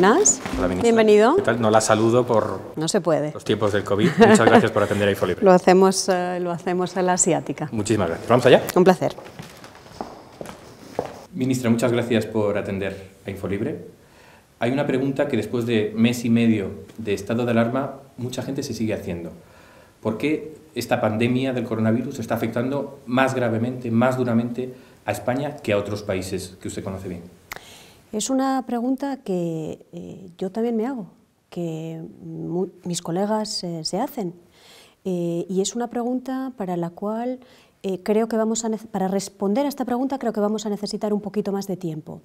buenas. Bienvenido. No la saludo por no se puede. los tiempos del COVID. Muchas gracias por atender a Infolibre. lo, hacemos, eh, lo hacemos a la asiática. Muchísimas gracias. ¿Vamos allá? Un placer. Ministra, muchas gracias por atender a InfoLibre. Hay una pregunta que después de mes y medio de estado de alarma mucha gente se sigue haciendo. ¿Por qué esta pandemia del coronavirus está afectando más gravemente, más duramente a España que a otros países que usted conoce bien? Es una pregunta que eh, yo también me hago, que mis colegas eh, se hacen. Eh, y es una pregunta para la cual creo que vamos a para responder a esta pregunta creo que vamos a necesitar un poquito más de tiempo.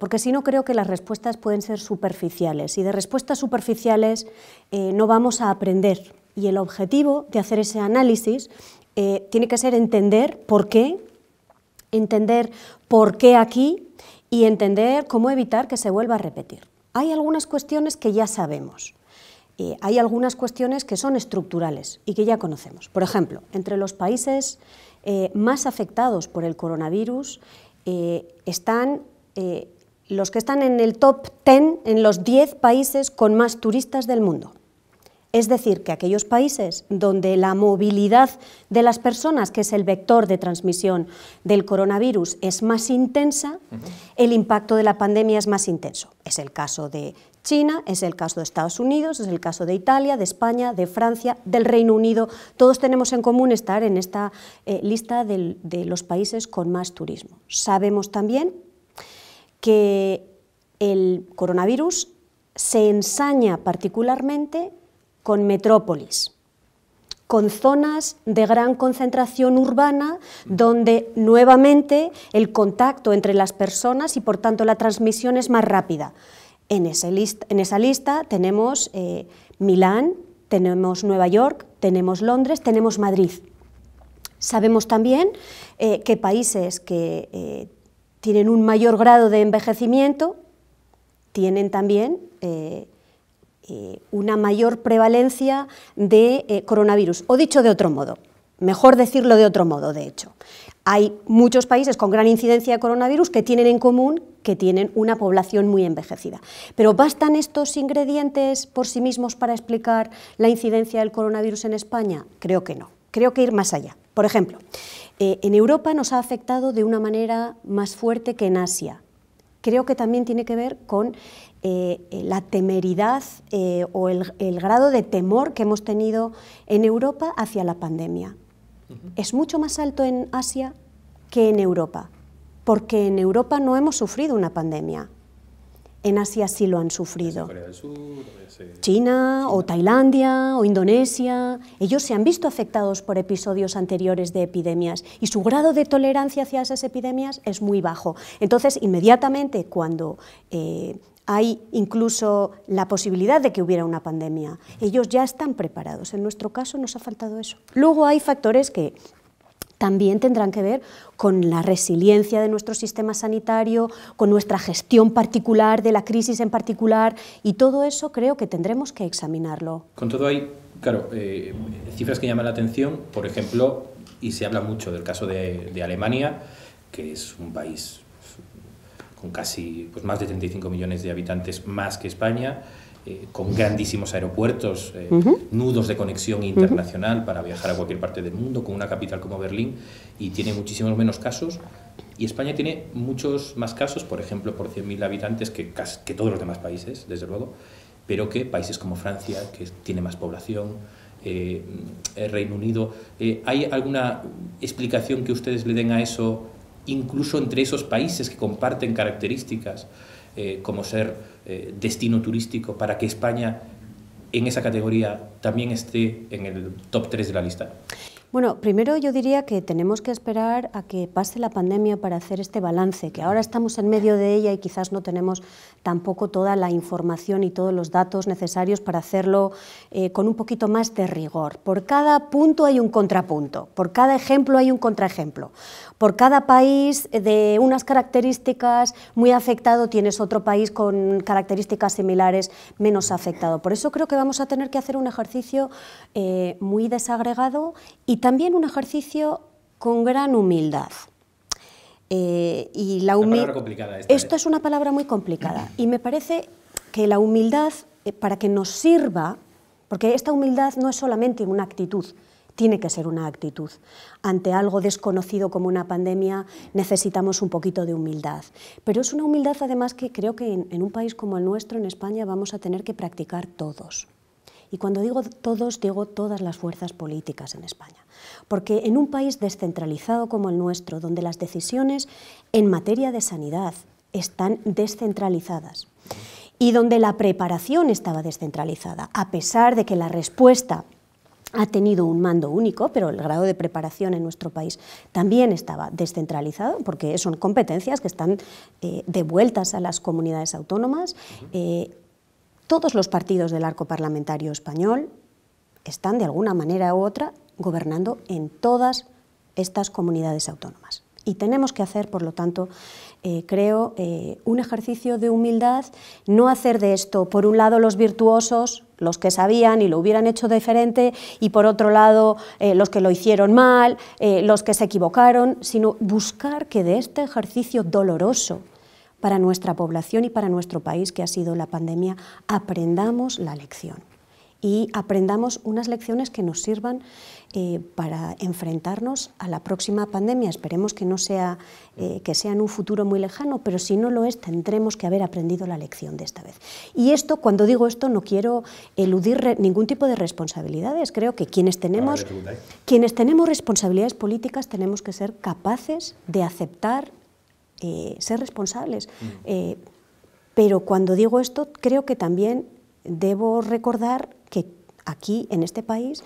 porque si no creo que las respuestas pueden ser superficiales y de respuestas superficiales no vamos a aprender. Y el objetivo de hacer ese análisis tiene que ser entender por qué, entender por qué aquí y entender cómo evitar que se vuelva a repetir. Hay algunas cuestiones que ya sabemos. hay algunas cuestiones que son estructurales y que ya conocemos. Por ejemplo, entre los países eh, más afectados por el coronavirus eh, están eh, los que están en el top 10, en los 10 países con más turistas del mundo. Es decir, que aquellos países donde la movilidad de las personas, que es el vector de transmisión del coronavirus, es más intensa, el impacto de la pandemia es más intenso. Es el caso de China, es el caso de Estados Unidos, es el caso de Italia, de España, de Francia, del Reino Unido. Todos tenemos en común estar en esta eh, lista de los países con más turismo. Sabemos también que el coronavirus se ensaña particularmente con metrópolis, con zonas de gran concentración urbana donde nuevamente el contacto entre las personas y por tanto la transmisión es más rápida. En, ese en esa lista tenemos eh, Milán, tenemos Nueva York, tenemos Londres, tenemos Madrid. Sabemos también eh, que países que eh, tienen un mayor grado de envejecimiento tienen también eh, una mayor prevalencia de eh, coronavirus. O dicho de otro modo, mejor decirlo de otro modo, de hecho. Hay muchos países con gran incidencia de coronavirus que tienen en común que tienen una población muy envejecida. Pero ¿bastan estos ingredientes por sí mismos para explicar la incidencia del coronavirus en España? Creo que no. Creo que ir más allá. Por ejemplo, eh, en Europa nos ha afectado de una manera más fuerte que en Asia. Creo que también tiene que ver con eh, la temeridad eh, o el, grado de temor que hemos tenido en Europa hacia la pandemia. Es mucho más alto en Asia que en Europa, porque en Europa no hemos sufrido una pandemia. En Asia sí lo han sufrido. China, o Tailandia o Indonesia, ellos se han visto afectados por episodios anteriores de epidemias y su grado de tolerancia hacia esas epidemias es muy bajo. Entonces, inmediatamente cuando eh, hay incluso la posibilidad de que hubiera una pandemia. Ellos ya están preparados. En nuestro caso nos ha faltado eso. Luego hay factores que también tendrán que ver con la resiliencia de nuestro sistema sanitario, con nuestra gestión particular de la crisis en particular, y todo eso creo que tendremos que examinarlo. Con todo hay, claro, eh, cifras que llaman la atención, por ejemplo, y se habla mucho del caso de, de Alemania, que es un país con casi pues, más de 35 millones de habitantes más que España, eh, con grandísimos aeropuertos, eh, nudos de conexión internacional para viajar a cualquier parte del mundo, con una capital como Berlín, y tiene muchísimos menos casos. Y España tiene muchos más casos, por ejemplo, por 100.000 habitantes que, que todos los demás países, desde luego, pero que países como Francia, que tiene más población, eh, mm, Reino Unido. ¿Hay alguna explicación que ustedes le den a eso incluso entre esos países que comparten características eh, como ser eh, destino turístico, para que España en esa categoría también esté en el top 3 de la lista. Bueno, primero yo diría que tenemos que esperar a que pase la pandemia para hacer este balance, que ahora estamos en medio de ella y quizás no tenemos tampoco toda la información y todos los datos necesarios para hacerlo eh, con un poquito más de rigor. Por cada punto hay un contrapunto, por cada ejemplo hay un contraejemplo, por cada país eh, de unas características muy afectado tienes otro país con características similares menos afectado. Por eso creo que vamos a tener que hacer un ejercicio eh, muy desagregado y también un ejercicio con gran humildad. Eh, y la esta Esto ¿eh? es una palabra muy complicada y me parece que la humildad, eh, para que nos sirva, porque esta humildad no es solamente una actitud, tiene que ser una actitud. Ante algo desconocido como una pandemia necesitamos un poquito de humildad. Pero es una humildad además que creo que en, un país como el nuestro, en España, vamos a tener que practicar todos. Y cuando digo todos, digo todas las fuerzas políticas en España porque en un país descentralizado como el nuestro, donde las decisiones en materia de sanidad están descentralizadas y donde la preparación estaba descentralizada, a pesar de que la respuesta ha tenido un mando único, pero el grado de preparación en nuestro país también estaba descentralizado, porque son competencias que están eh, devueltas a las comunidades autónomas. Eh, todos los partidos del arco parlamentario español están de alguna manera u otra gobernando en todas estas comunidades autónomas. Y tenemos que hacer, por lo tanto, eh, creo, eh, un ejercicio de humildad, no hacer de esto, por un lado, los virtuosos, los que sabían y lo hubieran hecho diferente, y por otro lado, eh, los que lo hicieron mal, los que se equivocaron, sino buscar que de este ejercicio doloroso para nuestra población y para nuestro país, que ha sido la pandemia, aprendamos la lección y aprendamos unas lecciones que nos sirvan eh, para enfrentarnos a la próxima pandemia. Esperemos que no sea, eh, que sea en un futuro muy lejano, pero si no lo es, tendremos que haber aprendido la lección de esta vez. Y esto, cuando digo esto, no quiero eludir ningún tipo de responsabilidades. Creo que quienes tenemos, quienes tenemos responsabilidades políticas tenemos que ser capaces de aceptar eh, ser responsables. Mm. pero cuando digo esto, creo que también debo recordar aquí, en este país,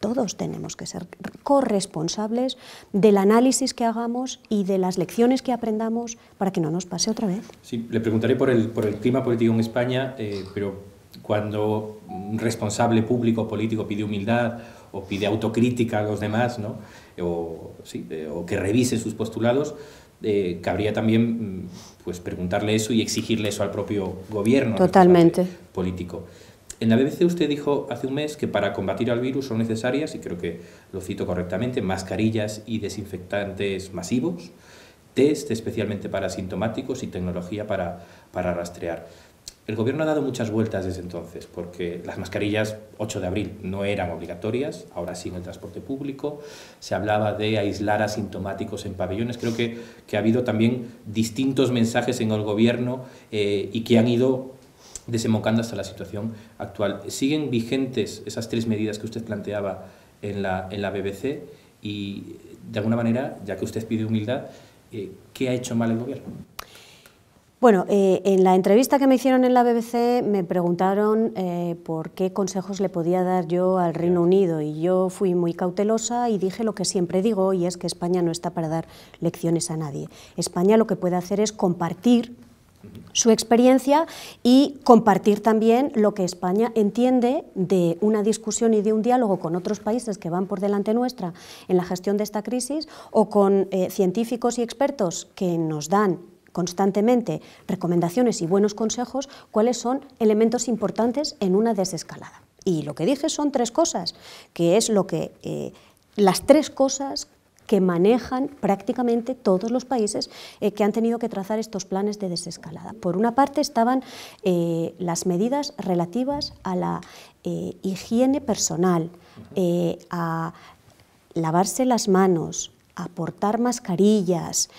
todos tenemos que ser corresponsables del análisis que hagamos y de las lecciones que aprendamos para que no nos pase otra vez. Sí, le preguntaré por el, clima político en España, eh, pero cuando un responsable público político pide humildad o pide autocrítica a los demás, ¿no? o, que revise sus postulados, eh, cabría también mm, pues, preguntarle eso y exigirle eso al propio gobierno Totalmente. político. En la BBC usted dijo hace un mes que para combatir al virus son necesarias, y creo que lo cito correctamente, mascarillas y desinfectantes masivos, test especialmente para sintomáticos y tecnología para, para rastrear. El gobierno ha dado muchas vueltas desde entonces, porque las mascarillas 8 de abril no eran obligatorias, ahora sí en el transporte público, se hablaba de aislar asintomáticos en pabellones, creo que, que ha habido también distintos mensajes en el gobierno eh, y que han ido desembocando hasta la situación actual. ¿Siguen vigentes esas tres medidas que usted planteaba en la, en la BBC? Y de alguna manera, ya que usted pide humildad, eh, ¿qué ha hecho mal el gobierno? Bueno, eh, en la entrevista que me hicieron en la BBC me preguntaron eh, por qué consejos le podía dar yo al Reino Unido y yo fui muy cautelosa y dije lo que siempre digo y es que España no está para dar lecciones a nadie. España lo que puede hacer es compartir su experiencia y compartir también lo que España entiende de una discusión y de un diálogo con otros países que van por delante nuestra en la gestión de esta crisis o con eh, científicos y expertos que nos dan constantemente recomendaciones y buenos consejos, cuáles son elementos importantes en una desescalada. Y lo que dije son tres cosas, que es lo que... Eh, las tres cosas que manejan prácticamente todos los países eh, que han tenido que trazar estos planes de desescalada. Por una parte estaban eh, las medidas relativas a la eh, higiene personal, a lavarse las manos, a portar mascarillas,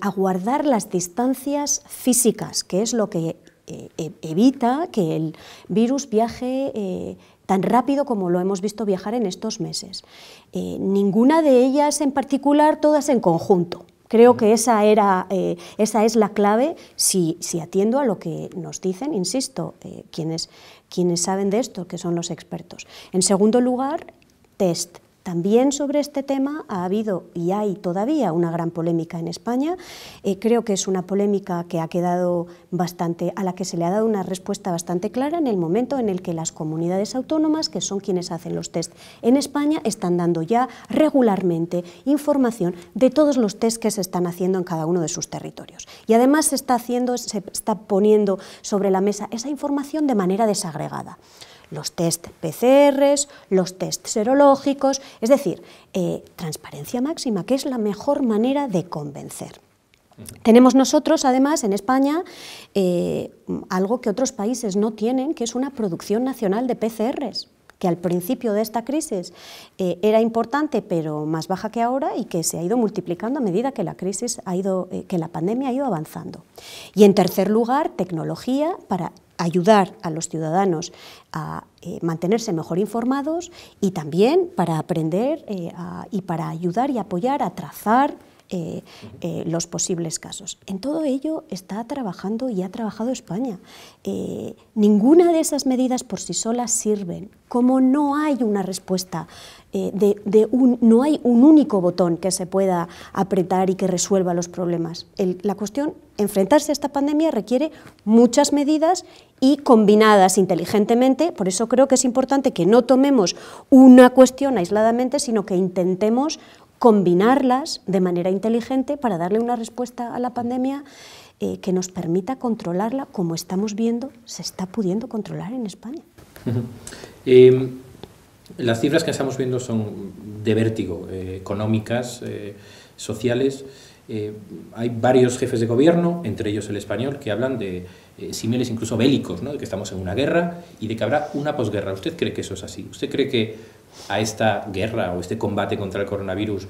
a guardar las distancias físicas, que es lo que e-, evita que el virus viaje tan rápido como lo hemos visto viajar en estos meses. Eh, ninguna de ellas en particular, todas en conjunto. Creo que esa, era, eh, esa es la clave si, atiendo a lo que nos dicen, insisto, eh, quienes, quienes saben de esto, que son los expertos. En segundo lugar, test. También sobre este tema ha habido y hay todavía una gran polémica en España. Eh, creo que es una polémica que ha quedado bastante, a la que se le ha dado una respuesta bastante clara en el momento en el que las comunidades autónomas, que son quienes hacen los test en España, están dando ya regularmente información de todos los test que se están haciendo en cada uno de sus territorios. Y además se está haciendo, se está poniendo sobre la mesa esa información de manera desagregada los test PCRs, los test serológicos, es decir, eh, transparencia máxima, que es la mejor manera de convencer. Tenemos nosotros, además, en España, eh, algo que otros países no tienen, que es una producción nacional de PCRs que al principio de esta crisis eh, era importante pero más baja que ahora y que se ha ido multiplicando a medida que la crisis ha ido, eh, que la pandemia ha ido avanzando. Y en tercer lugar, tecnología para ayudar a los ciudadanos a eh, mantenerse mejor informados y también para aprender y para ayudar y apoyar a trazar eh, eh, los posibles casos. En todo ello está trabajando y ha trabajado España. Eh, ninguna de esas medidas por sí solas sirven. Como no hay una respuesta, de, un, no hay un único botón que se pueda apretar y que resuelva los problemas. la cuestión, enfrentarse a esta pandemia requiere muchas medidas y combinadas inteligentemente. Por eso creo que es importante que no tomemos una cuestión aisladamente, sino que intentemos combinarlas de manera inteligente para darle una respuesta a la pandemia eh, que nos permita controlarla, como estamos viendo, se está pudiendo controlar en España. Em, las cifras que estamos viendo son de vértigo, eh, económicas, eh, sociales. hay varios jefes de gobierno, entre ellos el español, que hablan de similes incluso bélicos, ¿no? de que estamos en una guerra y de que habrá una posguerra. ¿Usted cree que eso es así? ¿Usted cree que a esta guerra o este combate contra el coronavirus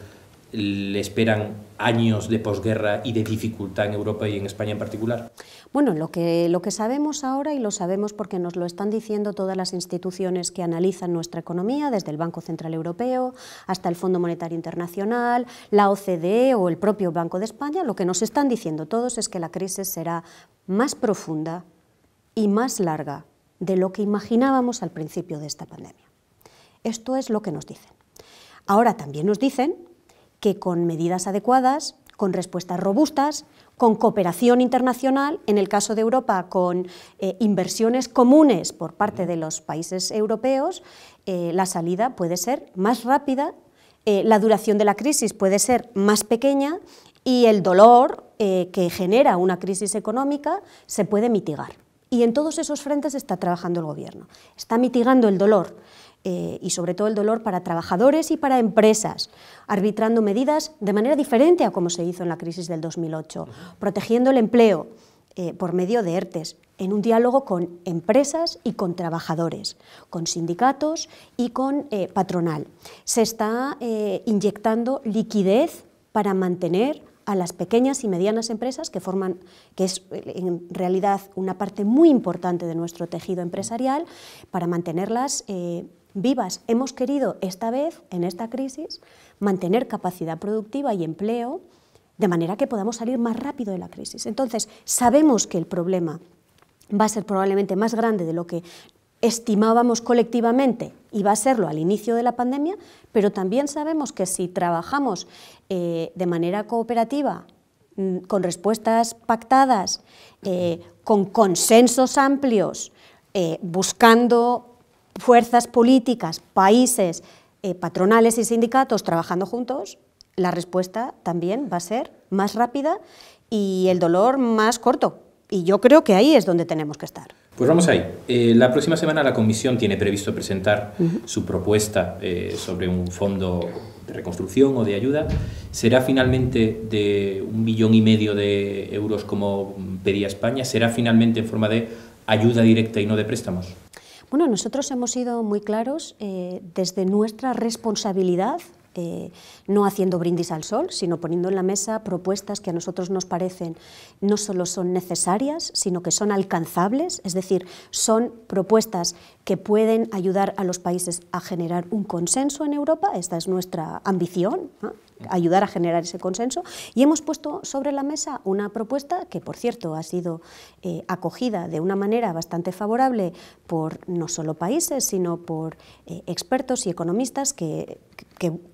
le esperan años de posguerra y de dificultad en Europa y en España en particular? Bueno, lo que, lo que sabemos ahora, y lo sabemos porque nos lo están diciendo todas las instituciones que analizan nuestra economía, desde el Banco Central Europeo hasta el Fondo Monetario Internacional, la OCDE o el propio Banco de España, lo que nos están diciendo todos es que la crisis será más profunda y más larga de lo que imaginábamos al principio de esta pandemia. Esto es lo que nos dicen. Ahora también nos dicen que con medidas adecuadas, con respuestas robustas, con cooperación internacional, en el caso de Europa con eh, inversiones comunes por parte de los países europeos, eh, la salida puede ser más rápida, eh, la duración de la crisis puede ser más pequeña y el dolor que genera una crisis económica se puede mitigar. Y en todos esos frentes está trabajando el Gobierno. Está mitigando el dolor eh, y sobre todo el dolor para trabajadores y para empresas, arbitrando medidas de manera diferente a como se hizo en la crisis del 2008, protegiendo el empleo eh, por medio de ERTES, en un diálogo con empresas y con trabajadores, con sindicatos y con eh, patronal. Se está inyectando liquidez para mantener a las pequeñas y medianas empresas que forman, que es en realidad una parte muy importante de nuestro tejido empresarial, para mantenerlas vivas. Hemos querido esta vez, en esta crisis, mantener capacidad productiva y empleo de manera que podamos salir más rápido de la crisis. Entonces, sabemos que el problema va a ser probablemente más grande de lo que estimábamos colectivamente y va a serlo al inicio de la pandemia, pero también sabemos que si trabajamos eh, de manera cooperativa, mm, con respuestas pactadas, eh, con consensos amplios, eh, buscando fuerzas políticas, países, eh, patronales y sindicatos trabajando juntos, la respuesta también va a ser más rápida y el dolor más corto. Y yo creo que ahí es donde tenemos que estar. Pues vamos ahí. Eh, la próxima semana la Comisión tiene previsto presentar su propuesta eh, sobre un fondo de reconstrucción o de ayuda. ¿Será finalmente de un millón y medio de euros como pedía España? ¿Será finalmente en forma de ayuda directa y no de préstamos? Bueno, nosotros hemos sido muy claros eh, desde nuestra responsabilidad eh, no haciendo brindis al sol, sino poniendo en la mesa propuestas que a nosotros nos parecen no solo son necesarias, sino que son alcanzables, es decir, son propuestas que pueden ayudar a los países a generar un consenso en Europa, esta es nuestra ambición, ayudar a generar ese consenso, y hemos puesto sobre la mesa una propuesta que, por cierto, ha sido eh, acogida de una manera bastante favorable por no solo países, sino por eh, expertos y economistas que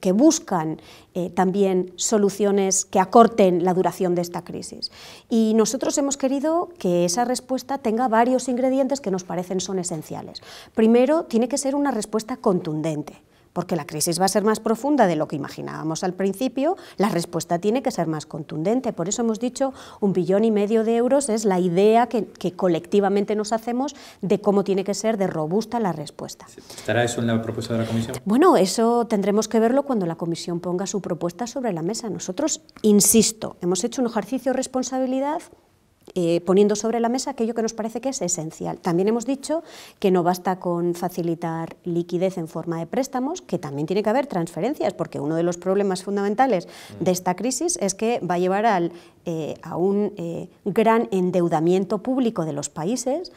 que, buscan eh, también soluciones que acorten la duración de esta crisis. Y nosotros hemos querido que esa respuesta tenga varios ingredientes que nos parecen son esenciales. Primero, tiene que ser una respuesta contundente porque la crisis va a ser más profunda de lo que imaginábamos al principio, la respuesta tiene que ser más contundente. Por eso hemos dicho un billón y medio de euros es la idea que, que colectivamente nos hacemos de cómo tiene que ser de robusta la respuesta. ¿Estará eso en la propuesta de la Comisión? Bueno, eso tendremos que verlo cuando la Comisión ponga su propuesta sobre la mesa. Nosotros, insisto, hemos hecho un ejercicio de responsabilidad eh, poniendo sobre la mesa aquello que nos parece que es esencial. También hemos dicho que no basta con facilitar liquidez en forma de préstamos, que también tiene que haber transferencias, porque uno de los problemas fundamentales de esta crisis es que va a llevar al, eh, a un eh, gran endeudamiento público de los países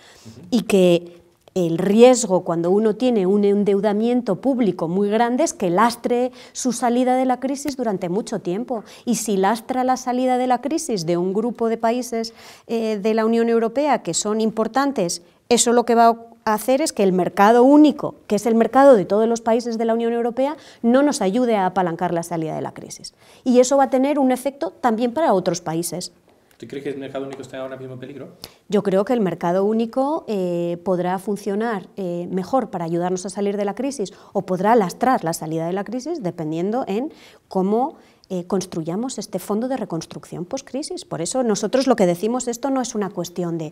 y que el riesgo cuando uno tiene un endeudamiento público muy grande es que lastre su salida de la crisis durante mucho tiempo. Y si lastra la salida de la crisis de un grupo de países eh, de la Unión Europea que son importantes, eso lo que va a hacer es que el mercado único, que es el mercado de todos los países de la Unión Europea, no nos ayude a apalancar la salida de la crisis. Y eso va a tener un efecto también para otros países. ¿Tú crees que el mercado único está ahora mismo en peligro? Yo creo que el mercado único eh, podrá funcionar eh, mejor para ayudarnos a salir de la crisis o podrá lastrar la salida de la crisis dependiendo en cómo eh, construyamos este fondo de reconstrucción post-crisis. Por eso nosotros lo que decimos, esto no es una cuestión de,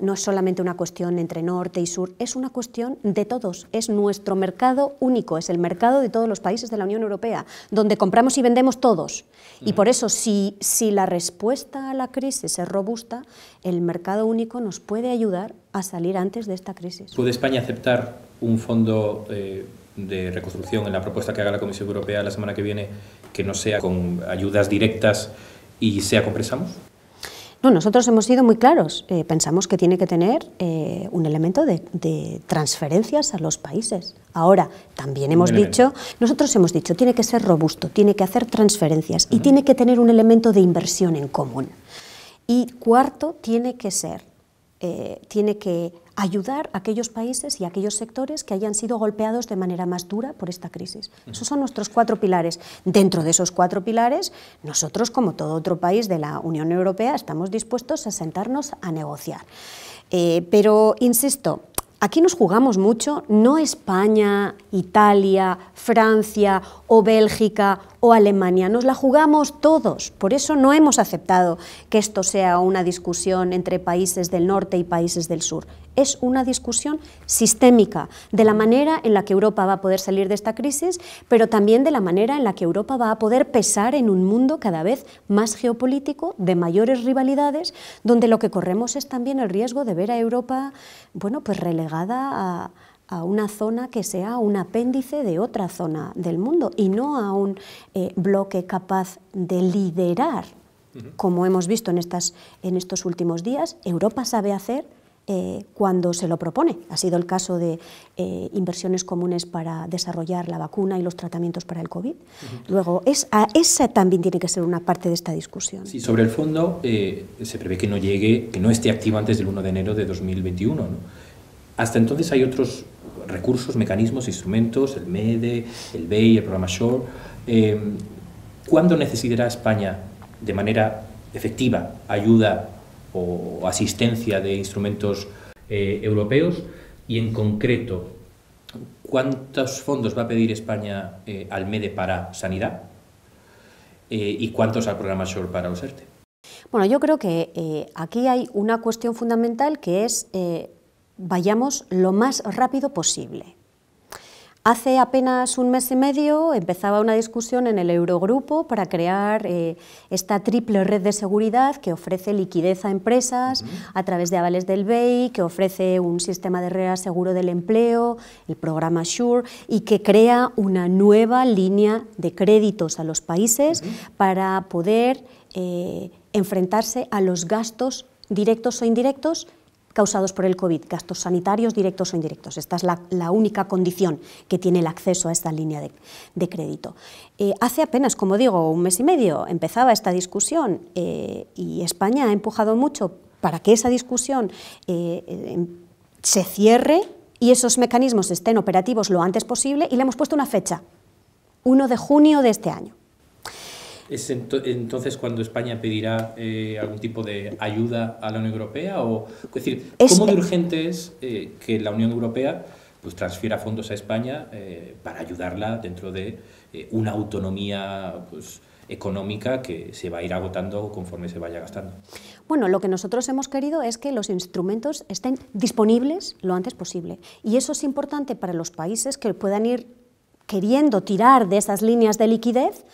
no es solamente una cuestión entre norte y sur, es una cuestión de todos, es nuestro mercado único, es el mercado de todos los países de la Unión Europea, donde compramos y vendemos todos. Y por eso, si, si la respuesta a la crisis es robusta, el mercado único nos puede ayudar a salir antes de esta crisis. ¿Puede España aceptar un fondo... Eh, de reconstrucción en la propuesta que haga la Comisión Europea la semana que viene que no sea con ayudas directas y sea con préstamos? No, nosotros hemos sido muy claros. Eh, pensamos que tiene que tener eh, un elemento de, transferencias a los países. Ahora, también hemos dicho, nosotros hemos dicho, tiene que ser robusto, tiene que hacer transferencias y tiene que tener un elemento de inversión en común. Y cuarto, tiene que ser, eh, tiene que ayudar a aquellos países y a aquellos sectores que hayan sido golpeados de manera más dura por esta crisis. Esos son nuestros cuatro pilares. Dentro de esos cuatro pilares, nosotros, como todo otro país de la Unión Europea, estamos dispuestos a sentarnos a negociar. Eh, pero, insisto, Aquí nos jugamos mucho, no España, Italia, Francia o Bélgica o Alemania, nos la jugamos todos. Por eso no hemos aceptado que esto sea una discusión entre países del norte y países del sur. Es una discusión sistémica de la manera en la que Europa va a poder salir de esta crisis, pero también de la manera en la que Europa va a poder pesar en un mundo cada vez más geopolítico, de mayores rivalidades, donde lo que corremos es también el riesgo de ver a Europa, bueno, pues relegada a, una zona que sea un apéndice de otra zona del mundo y no a un eh, bloque capaz de liderar, como hemos visto en, estas, en estos últimos días, Europa sabe hacer eh, cuando se lo propone. Ha sido el caso de eh, inversiones comunes para desarrollar la vacuna y los tratamientos para el COVID. Luego, es, a esa también tiene que ser una parte de esta discusión. Sí, sobre el fondo, eh, se prevé que no llegue, que no esté activo antes del 1 de enero de 2021. Hasta entonces hay otros recursos, mecanismos, instrumentos, el MEDE, el BEI, el programa SHORE. Em, ¿Cuándo necesitará España de manera efectiva ayuda o asistencia de instrumentos eh, europeos y en concreto cuántos fondos va a pedir España eh, al MEDE para sanidad eh, y cuántos al programa SHORE para los ERTE. Bueno, yo creo que aquí hay una cuestión fundamental que es vayamos lo más rápido posible. Hace apenas un mes y medio empezaba una discusión en el Eurogrupo para crear eh, esta triple red de seguridad que ofrece liquidez a empresas a través de avales del BEI, que ofrece un sistema de reaseguro del empleo, el programa SURE, y que crea una nueva línea de créditos a los países para poder eh, enfrentarse a los gastos directos o indirectos causados por el COVID, gastos sanitarios directos o indirectos. Esta es la, única condición que tiene el acceso a esta línea de, crédito. Eh, hace apenas, como digo, un mes y medio empezaba esta discusión eh, y España ha empujado mucho para que esa discusión eh, em, se cierre y esos mecanismos estén operativos lo antes posible y le hemos puesto una fecha, 1 de junio de este año. ¿Es entonces cuando España pedirá eh, algún tipo de ayuda a la Unión Europea? O, decir, ¿cómo de urgente es eh, que la Unión Europea pues, transfiera fondos a España eh, para ayudarla dentro de una autonomía pues, económica que se va a ir agotando conforme se vaya gastando. Bueno, lo que nosotros hemos querido es que los instrumentos estén disponibles lo antes posible. Y eso es importante para los países que puedan ir queriendo tirar de esas líneas de liquidez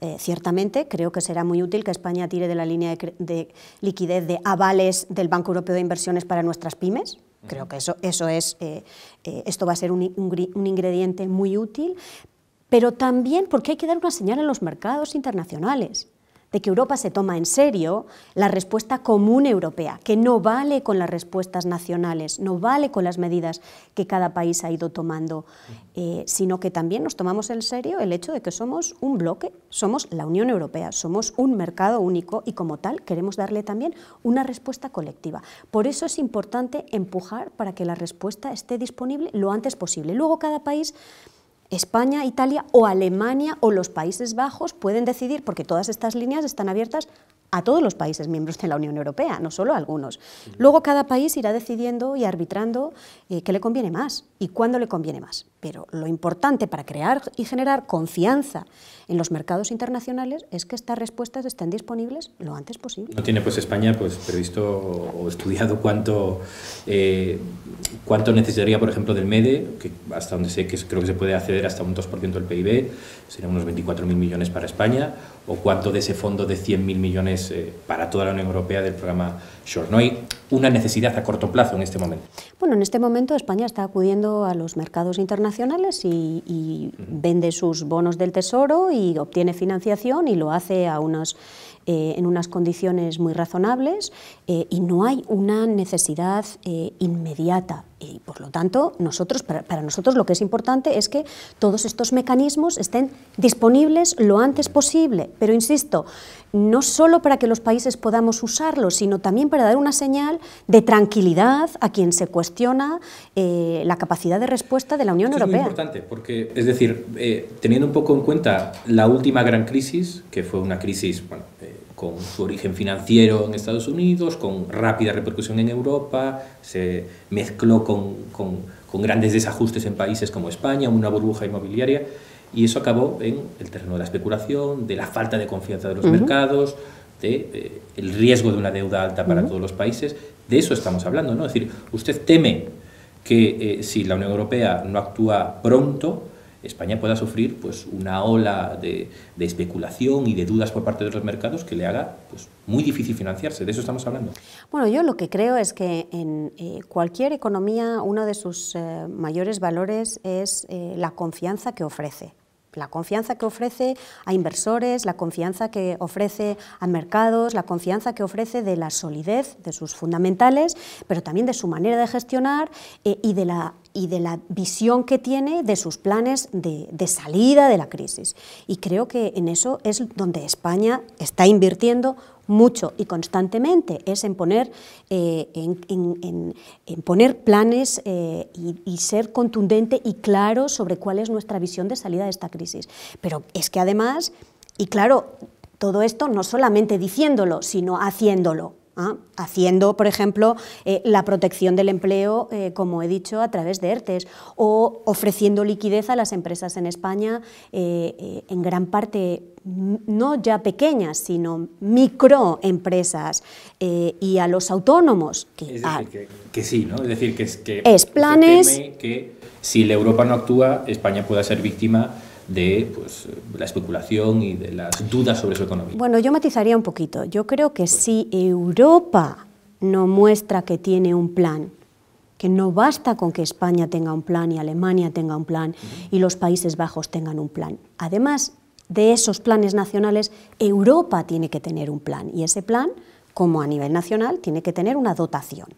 eh, ciertamente, creo que será muy útil que España tire de la línea de, liquidez de avales del Banco Europeo de Inversiones para nuestras pymes. Creo que eso, eso es, eh, eh, esto va a ser un, un ingrediente muy útil, pero también porque hay que dar una señal a los mercados internacionales de que Europa se toma en serio la respuesta común europea, que no vale con las respuestas nacionales, no vale con las medidas que cada país ha ido tomando, eh, sino que también nos tomamos en serio el hecho de que somos un bloque, somos la Unión Europea, somos un mercado único y como tal queremos darle también una respuesta colectiva. Por eso es importante empujar para que la respuesta esté disponible lo antes posible. Luego cada país España, Italia o Alemania o los Países Bajos pueden decidir, porque todas estas líneas están abiertas a todos los países miembros de la Unión Europea, no solo a algunos. Luego cada país irá decidiendo y arbitrando eh, qué le conviene más y cuándo le conviene más. Pero lo importante para crear y generar confianza en los mercados internacionales es que estas respuestas estén disponibles lo antes posible. No tiene pues España pues previsto o estudiado cuánto, eh, cuánto necesitaría, por ejemplo, del MEDE, e, que hasta donde sé que creo que se puede acceder hasta un 2% del PIB, serían unos 24.000 millones para España, o cuánto de ese fondo de 100.000 millones eh, para toda la Unión Europea del programa Short. No hay una necesidad a corto plazo en este momento. Bueno, en este momento España está acudiendo a los mercados internacionales y, vende sus bonos del Tesoro y obtiene financiación y lo hace eh, en unas condiciones muy razonables eh, y no hay una necesidad inmediata. Y por lo tanto, nosotros, para, nosotros lo que es importante es que todos estos mecanismos estén disponibles lo antes posible. Pero insisto, no solo para que los países podamos usarlos, sino también para dar una señal de tranquilidad a quien se cuestiona eh, la capacidad de respuesta de la Unión Europea. Es importante, porque, es decir, eh, teniendo un poco en cuenta la última gran crisis, que fue una crisis bueno, eh, con su origen financiero en Estados Unidos, con rápida repercusión en Europa, se mezcló con, grandes desajustes en países como España, una burbuja inmobiliaria, y eso acabó en el terreno de la especulación, de la falta de confianza de los mercados, de, eh, el riesgo de una deuda alta para todos los países. De eso estamos hablando, ¿no? Es decir, usted teme que eh, si la Unión Europea no actúa pronto, España pueda sufrir pues, una ola de, especulación y de dudas por parte de los mercados que le haga pues, muy difícil financiarse. De eso estamos hablando. Bueno, yo lo que creo es que en eh, cualquier economía uno de sus eh, mayores valores es eh, la confianza que ofrece la confianza que ofrece a inversores, la confianza que ofrece a mercados, la confianza que ofrece de la solidez de sus fundamentales, pero también de su manera de gestionar y de la y de la visión que tiene de sus planes de, salida de la crisis. Y creo que en eso es donde España está invirtiendo mucho y constantemente, es en poner, eh, en, poner planes eh, y, ser contundente y claro sobre cuál es nuestra visión de salida de esta crisis. Pero es que además, y claro, todo esto no solamente diciéndolo, sino haciéndolo haciendo, por ejemplo, eh, la protección del empleo, eh, como he dicho, a través de ERTES, o ofreciendo liquidez a las empresas en España, eh, en gran parte no ya pequeñas, sino microempresas y a los autónomos. Que, es decir, que, sí, ¿no? Es decir, que es planes... que si la Europa no actúa, España pueda ser víctima de pues, la especulación y de las dudas sobre su economía. Bueno, yo matizaría un poquito. Yo creo que si Europa no muestra que tiene un plan, que no basta con que España tenga un plan y Alemania tenga un plan y los Países Bajos tengan un plan. Además de esos planes nacionales, Europa tiene que tener un plan y ese plan como a nivel nacional, tiene que tener una dotación.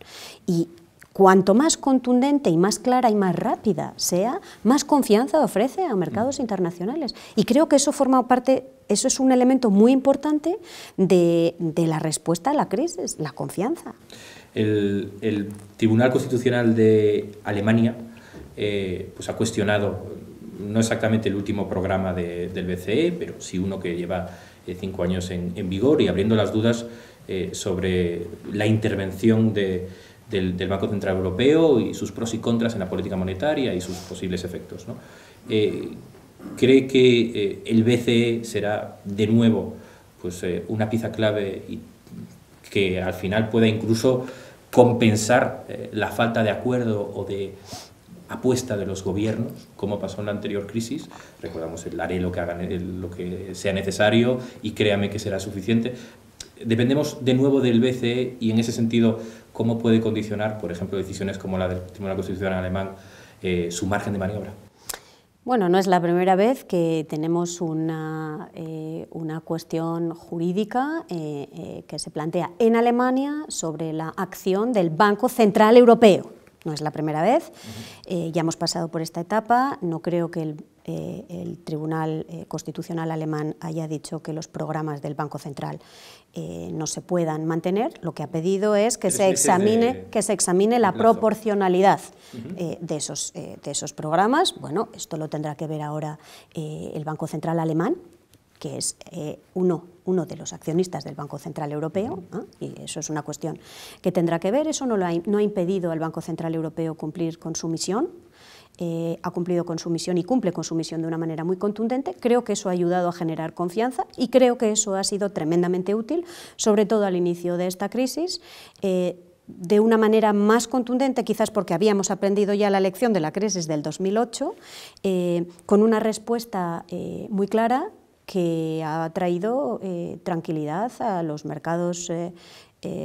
Y Cuanto más contundente y más clara y más rápida sea, más confianza ofrece a mercados mm. internacionales. Y creo que eso forma parte, eso es un elemento muy importante de, la respuesta a la crisis, la confianza. El, Tribunal Constitucional de Alemania eh, pues ha cuestionado, no exactamente el último programa del BCE, pero sí uno que lleva eh, cinco años en, vigor y abriendo las dudas eh, sobre la intervención de del, Banco Central Europeo y sus pros y contras en la política monetaria y sus posibles efectos. Eh, ¿Cree que eh, el BCE será de nuevo pues, eh, una pieza clave y que al final pueda incluso compensar la falta de acuerdo o de apuesta de los gobiernos, como pasó en la anterior crisis. Recordamos el haré lo que, hagan, lo que sea necesario y créame que será suficiente. Dependemos de nuevo del BCE y en ese sentido cómo puede condicionar, por ejemplo, decisiones como la del Tribunal Constitucional Alemán, eh, su margen de maniobra. Bueno, no es la primera vez que tenemos una, eh, una cuestión jurídica eh, que se plantea en Alemania sobre la acción del Banco Central Europeo. No es la primera vez, ya hemos pasado por esta etapa, no creo que el eh, el Tribunal eh, Constitucional alemán haya dicho que los programas del Banco Central eh, no se puedan mantener, lo que ha pedido es que, se examine, que se examine la proporcionalidad de, esos, de esos programas. Bueno, esto lo tendrá que ver ahora el Banco Central alemán, que es uno, uno, de los accionistas del Banco Central Europeo, y eso es una cuestión que tendrá que ver, eso no, no ha impedido al Banco Central Europeo cumplir con su misión, eh, ha cumplido con su misión y cumple con su misión de una manera muy contundente. Creo que eso ha ayudado a generar confianza y creo que eso ha sido tremendamente útil, sobre todo al inicio de esta crisis. Eh, de una manera más contundente, quizás porque habíamos aprendido ya la lección de la crisis del 2008, eh, con una respuesta muy clara que ha traído tranquilidad a los mercados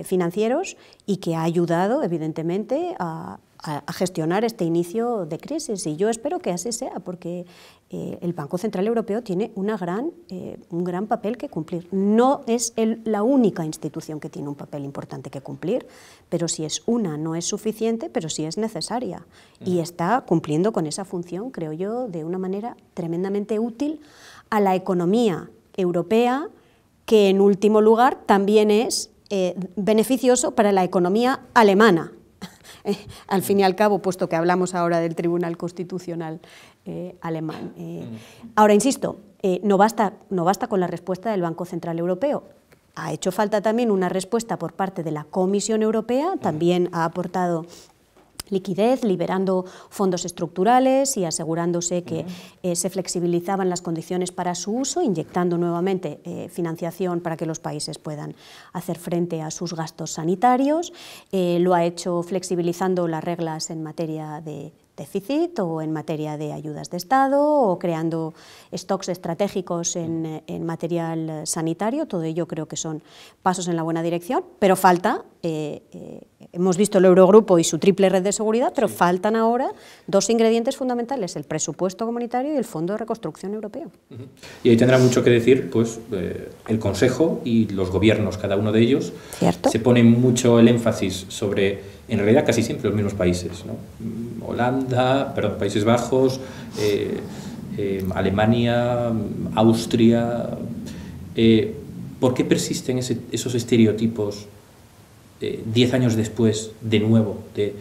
financieros y que ha ayudado, evidentemente, a a, gestionar este inicio de crisis. Y yo espero que así sea, porque eh, el Banco Central Europeo tiene una gran, eh, un gran papel que cumplir. No es la única institución que tiene un papel importante que cumplir, pero si es una, no es suficiente, pero sí es necesaria. Y está cumpliendo con esa función, creo yo, de una manera tremendamente útil a la economía europea, que en último lugar también es eh, beneficioso para la economía alemana, al fin y al cabo, puesto que hablamos ahora del Tribunal Constitucional eh, alemán. Eh, mm. ahora, insisto, eh, no, basta, no basta con la respuesta del Banco Central Europeo. Ha hecho falta también una respuesta por parte de la Comisión Europea, mm. también ha aportado liquidez, liberando fondos estructurales y asegurándose que eh, se flexibilizaban las condiciones para su uso, inyectando nuevamente eh, financiación para que los países puedan hacer frente a sus gastos sanitarios. Eh, lo ha hecho flexibilizando las reglas en materia de déficit o en materia de ayudas de Estado o creando stocks estratégicos en, material sanitario. Todo ello creo que son pasos en la buena dirección, pero falta Hemos visto el Eurogrupo y su triple red de seguridad, pero faltan ahora dos ingredientes fundamentales, el presupuesto comunitario y el Fondo de Reconstrucción Europeo. Y ahí tendrá mucho que decir pues, eh, el Consejo y los gobiernos, cada uno de ellos. ¿Cierto? Se pone mucho el énfasis sobre, en realidad, casi siempre los mismos países. Holanda, Países Bajos, eh, eh, Alemania, Austria. ¿Por qué persisten esos estereotipos eh, diez años después, de nuevo, de eh,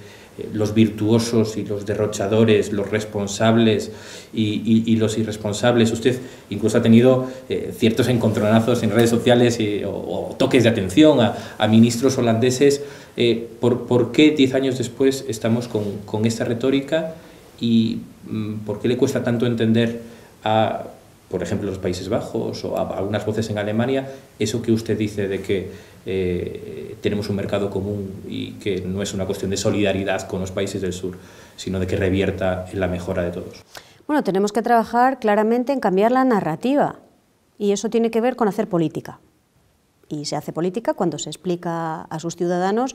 los virtuosos y los derrochadores, los responsables y, los irresponsables. Usted incluso ha tenido eh, ciertos encontronazos en redes sociales y, o, toques de atención a, ministros holandeses. ¿por, ¿por, qué diez años después estamos con, esta retórica y mm, por qué le cuesta tanto entender a por ejemplo, los Países Bajos o a algunas voces en Alemania, eso que usted dice de que eh, tenemos un mercado común y que no es una cuestión de solidaridad con los países del sur, sino de que revierta en la mejora de todos. Bueno, tenemos que trabajar claramente en cambiar la narrativa y eso tiene que ver con hacer política. Y se hace política cuando se explica a sus ciudadanos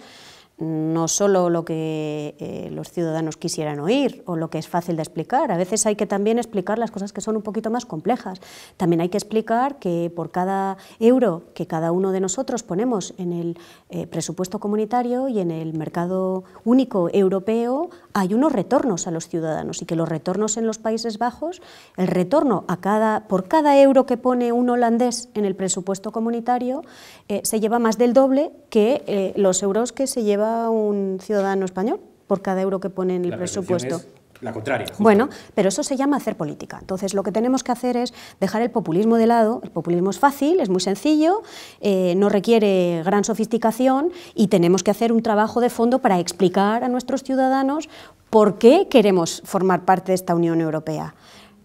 no solo lo que eh, los ciudadanos quisieran oír o lo que es fácil de explicar. A veces hay que también explicar las cosas que son un poquito más complejas. También hay que explicar que por cada euro que cada uno de nosotros ponemos en el eh, presupuesto comunitario y en el mercado único europeo, hay unos retornos a los ciudadanos y que los retornos en los Países Bajos, el retorno a cada, por cada euro que pone un holandés en el presupuesto comunitario, eh, se lleva más del doble que los euros que se lleva un ciudadano español por cada euro que pone en el presupuesto. la contraria. Bueno, pero eso se llama hacer política. Entonces, lo que tenemos que hacer es dejar el populismo de lado. El populismo es fácil, es muy sencillo, eh, no requiere gran sofisticación y tenemos que hacer un trabajo de fondo para explicar a nuestros ciudadanos por qué queremos formar parte de esta Unión Europea.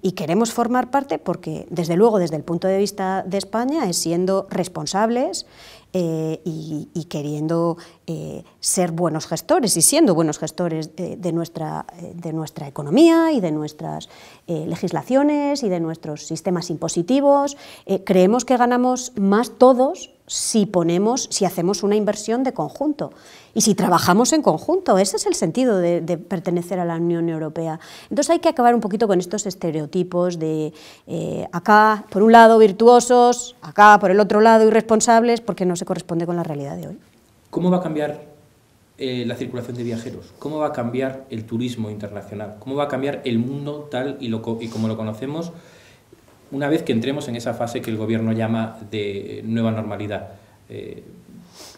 Y queremos formar parte porque, desde luego, desde el punto de vista de España, es siendo responsables eh, y, queriendo eh, ser buenos gestores y siendo buenos gestores eh, de, nuestra, de nuestra economía y de nuestras legislaciones y de nuestros sistemas impositivos. creemos que ganamos más todos si ponemos, si hacemos una inversión de conjunto y si trabajamos en conjunto. Ese es el sentido de, pertenecer a la Unión Europea. Entonces hay que acabar un poquito con estos estereotipos de eh, acá por un lado virtuosos, acá por el otro lado irresponsables, porque no se corresponde con la realidad de hoy. ¿Cómo va a cambiar eh, la circulación de viajeros? ¿Cómo va a cambiar el turismo internacional? ¿Cómo va a cambiar el mundo tal y como lo conocemos? una vez que entremos en esa fase que el gobierno llama de nueva normalidad. Eh,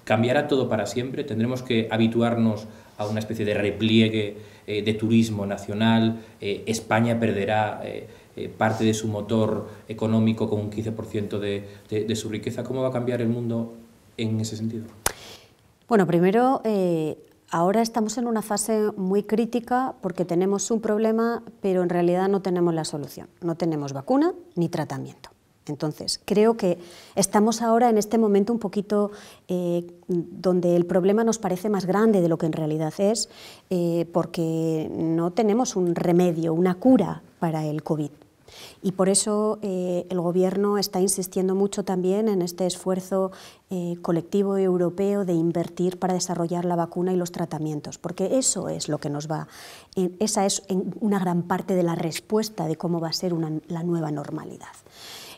¿Cambiará todo para siempre? ¿Tendremos que habituarnos a una especie de repliegue eh, de turismo nacional? Eh, ¿España perderá parte de su motor económico con un 15% de, su riqueza? ¿Cómo va a cambiar el mundo en ese sentido? Bueno, primero Ahora estamos en una fase muy crítica porque tenemos un problema, pero en realidad no tenemos la solución. No tenemos vacuna ni tratamiento. Entonces, creo que estamos ahora en este momento un poquito eh, donde el problema nos parece más grande de lo que en realidad es, eh, porque no tenemos un remedio, una cura para el COVID. Y por eso eh, el Gobierno está insistiendo mucho también en este esfuerzo eh, colectivo europeo de invertir para desarrollar la vacuna y los tratamientos, porque eso es lo que nos va, esa es una gran parte de la respuesta de cómo va a ser una, la nueva normalidad.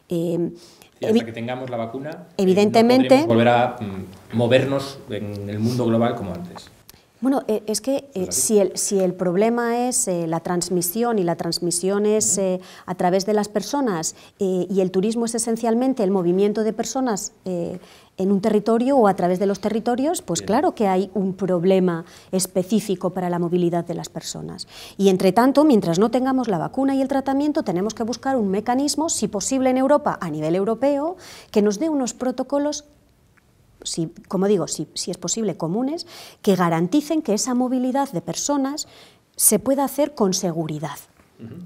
Em, y hasta que tengamos la vacuna, eh, evidentemente, volverá volver a mm, movernos en el mundo global como antes. Bueno, eh, es que eh, si, el, si, el, problema es eh, la transmisión y la transmisión es a través de las personas y el turismo es esencialmente el movimiento de personas en un territorio o a través de los territorios, pues claro que hay un problema específico para la movilidad de las personas. Y entre tanto, mientras no tengamos la vacuna y el tratamiento, tenemos que buscar un mecanismo, si posible en Europa, a nivel europeo, que nos dé unos protocolos como digo, si, es posible, comunes, que garanticen que esa movilidad de personas se pueda hacer con seguridad,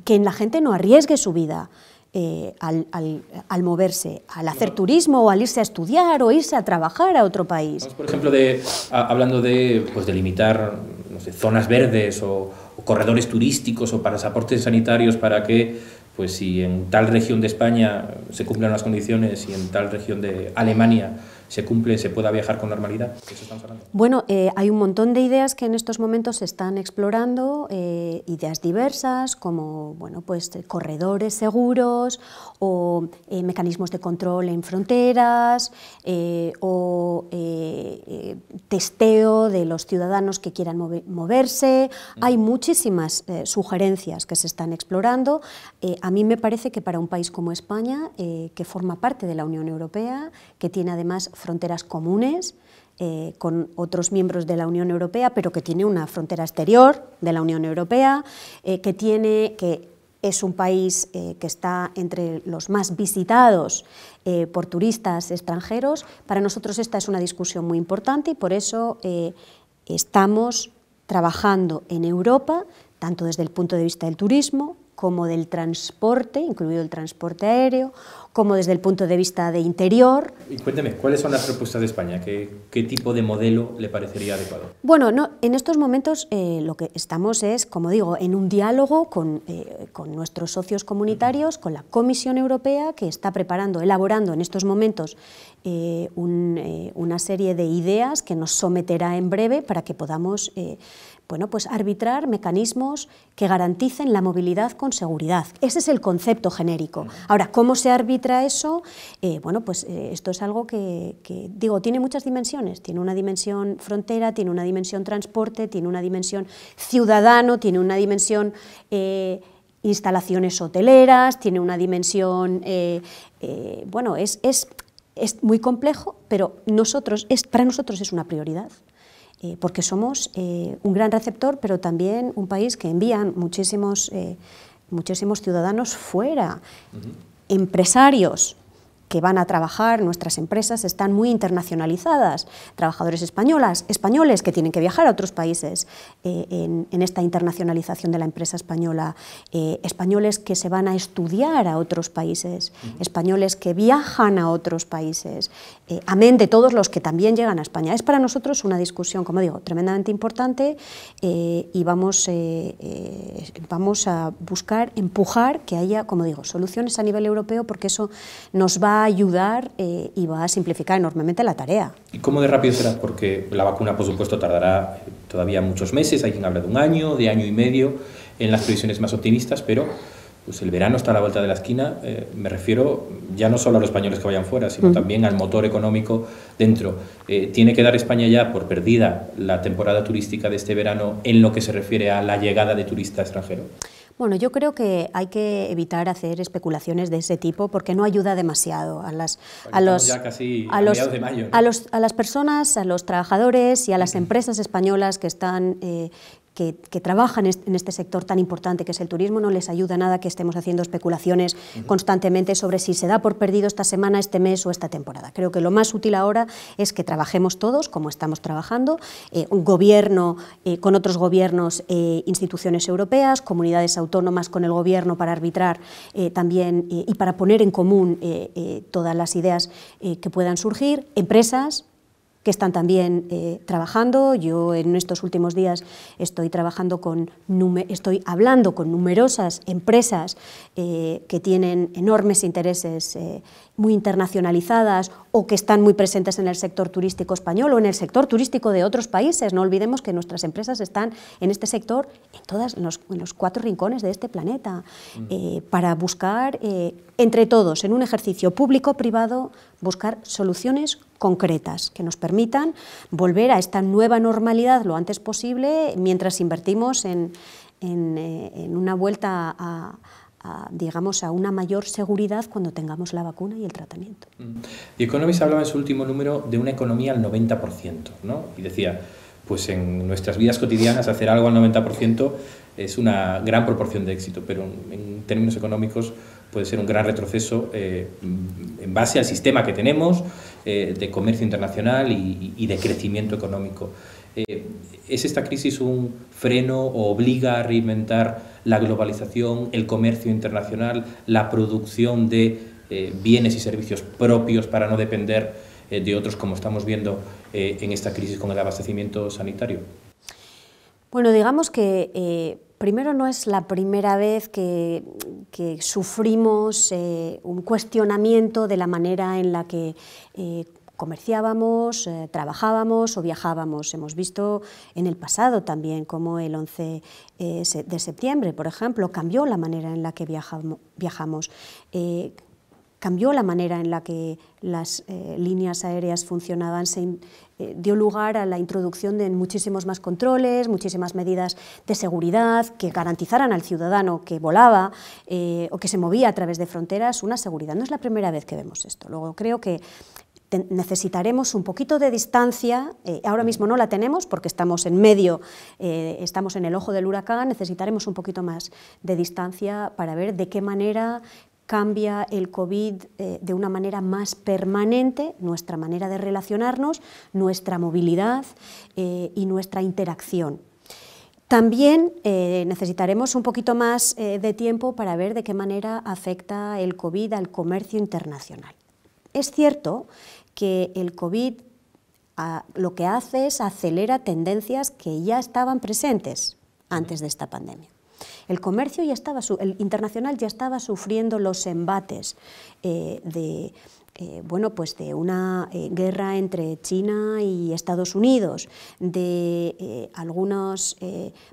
que la gente no arriesgue su vida, eh, al, moverse, al hacer turismo o al irse a estudiar o irse a trabajar a otro país. Por ejemplo, de, hablando de, pues, limitar zonas verdes o, corredores turísticos o pasaportes sanitarios para que, pues si en tal región de España se cumplan las condiciones y en tal región de Alemania se cumple, se pueda viajar con normalidad? Bueno, eh, hay un montón de ideas que en estos momentos se están explorando, eh, ideas diversas como bueno, pues, corredores seguros o eh, mecanismos de control en fronteras o testeo de los ciudadanos que quieran moverse. Hay muchísimas sugerencias que se están explorando. a mí me parece que para un país como España, que forma parte de la Unión Europea, que tiene además fronteras comunes eh, con otros miembros de la Unión Europea, pero que tiene una frontera exterior de la Unión Europea, eh, que tiene que es un país eh, que está entre los más visitados por turistas extranjeros. Para nosotros esta es una discusión muy importante y por eso estamos trabajando en Europa, tanto desde el punto de vista del turismo como del transporte, incluido el transporte aéreo, como desde el punto de vista de interior. Y cuénteme, ¿cuáles son las propuestas de España? ¿Qué, tipo de modelo le parecería adecuado? Bueno, en estos momentos eh, lo que estamos es, como digo, en un diálogo eh, con, nuestros socios comunitarios, con la Comisión Europea, que está preparando, elaborando en estos momentos eh, una serie de ideas que nos someterá en breve para que podamos bueno, pues arbitrar mecanismos que garanticen la movilidad con seguridad. Ese es el concepto genérico. Ahora, ¿cómo se arbitra eso? Eh, bueno, pues eh, esto es algo que, digo, tiene muchas dimensiones. Tiene una dimensión frontera, tiene una dimensión transporte, tiene una dimensión ciudadano, tiene una dimensión... Eh, instalaciones hoteleras, tiene una dimensión, bueno, es, muy complejo, pero nosotros, para nosotros es una prioridad. Eh, porque somos eh, un gran receptor, pero también un país que envían muchísimos, eh, muchísimos ciudadanos fuera, empresarios, que van a trabajar, nuestras empresas están muy internacionalizadas, trabajadores españolas, españoles que tienen que viajar a otros países eh, en, esta internacionalización de la empresa española, eh, españoles que se van a estudiar a otros países, españoles que viajan a otros países, eh, amén de todos los que también llegan a España. Es para nosotros una discusión, como digo, tremendamente importante y vamos, vamos a buscar empujar que haya, como digo, soluciones a nivel europeo porque eso nos va ayudar eh, y va a simplificar enormemente la tarea. ¿Y cómo de rápido será? Porque la vacuna, por supuesto, tardará eh, todavía muchos meses, hay quien habla de un año, de año y medio, en las previsiones más optimistas, pero pues el verano está a la vuelta de la esquina, eh, me refiero ya no solo a los españoles que vayan fuera, sino mm. también al motor económico dentro. ¿Tiene que dar España ya por perdida la temporada turística de este verano en lo que se refiere a la llegada de turista extranjero? Bueno, yo creo que hay que evitar hacer especulaciones de ese tipo porque no ayuda demasiado a las los, a, los, a las personas, a los trabajadores y a las empresas españolas que están eh, que, trabajan en este sector tan importante que es el turismo, no les ayuda nada que estemos haciendo especulaciones constantemente sobre si se da por perdido esta semana, este mes o esta temporada. Creo que lo más útil ahora es que trabajemos todos, como estamos trabajando, eh, un gobierno eh, con otros gobiernos, eh, instituciones europeas, comunidades autónomas con el gobierno para arbitrar también y para poner en común todas las ideas que puedan surgir, empresas, que están también eh, trabajando. Yo en estos últimos días estoy trabajando con estoy hablando con numerosas empresas eh, que tienen enormes intereses eh, muy internacionalizadas o que están muy presentes en el sector turístico español o en el sector turístico de otros países. No olvidemos que nuestras empresas están en este sector en todas, los, los, cuatro rincones de este planeta mm. eh, para buscar, eh, entre todos, en un ejercicio público-privado, buscar soluciones concretas que nos permitan volver a esta nueva normalidad lo antes posible mientras invertimos en, en eh, una vuelta a digamos, a una mayor seguridad cuando tengamos la vacuna y el tratamiento. The mm. Economist hablaba en su último número de una economía al 90%, ¿no? Y decía, pues en nuestras vidas cotidianas hacer algo al 90% es una gran proporción de éxito, pero en términos económicos puede ser un gran retroceso eh, en base al sistema que tenemos eh, de comercio internacional y, de crecimiento económico. Eh, ¿Es esta crisis un freno o obliga a reinventar la globalización, el comercio internacional, la producción de eh, bienes y servicios propios para no depender eh, de otros, como estamos viendo eh, en esta crisis con el abastecimiento sanitario? Bueno, digamos que primero no es la primera vez que, que sufrimos un cuestionamiento de la manera en la que comerciábamos, eh, trabajábamos o viajábamos. Hemos visto en el pasado también cómo el 11 eh, de septiembre, por ejemplo, cambió la manera en la que viajamos. Eh, cambió la manera en la que las líneas aéreas funcionaban, se dio lugar a la introducción de muchísimos más controles, muchísimas medidas de seguridad que garantizaran al ciudadano que volaba o que se movía a través de fronteras una seguridad. No es la primera vez que vemos esto. Luego creo que necesitaremos un poquito de distancia, eh, ahora mismo no la tenemos porque estamos en medio, eh, estamos en el ojo del huracán, necesitaremos un poquito más de distancia para ver de qué manera cambia el COVID eh, de una manera más permanente nuestra manera de relacionarnos, nuestra movilidad y nuestra interacción. También necesitaremos un poquito más de tiempo para ver de qué manera afecta el COVID al comercio internacional. Es cierto que el COVID ah, lo que hace es acelera tendencias que ya estaban presentes antes de esta pandemia. El comercio ya estaba, el internacional ya estaba sufriendo los embates eh, de, eh, bueno, pues de una eh, guerra entre China y Estados Unidos, de algunos